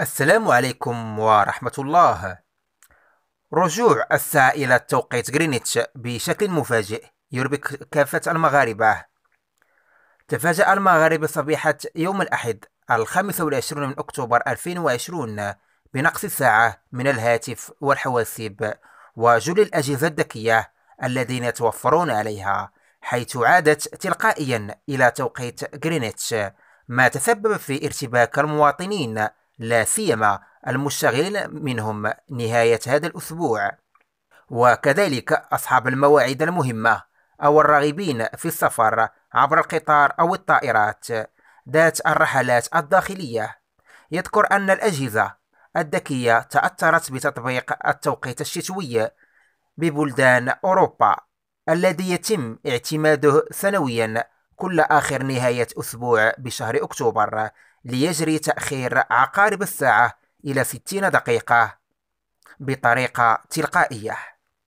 السلام عليكم ورحمة الله رجوع الساعة إلى توقيت غرينتش بشكل مفاجئ يربك كافة المغاربة تفاجأ المغاربة صبيحة يوم الأحد الخامس والعشرون من أكتوبر 2020 بنقص الساعة من الهاتف والحواسيب وجل الأجهزة الذكية الذين يتوفرون عليها حيث عادت تلقائيا إلى توقيت غرينتش ما تسبب في ارتباك المواطنين لا سيما المشتغلين منهم نهاية هذا الأسبوع وكذلك أصحاب المواعيد المهمة أو الراغبين في السفر عبر القطار أو الطائرات ذات الرحلات الداخلية يذكر أن الأجهزة الذكية تأثرت بتطبيق التوقيت الشتوي ببلدان أوروبا الذي يتم اعتماده سنويا كل آخر نهاية أسبوع بشهر أكتوبر ليجري تأخير عقارب الساعة إلى 60 دقيقة بطريقة تلقائية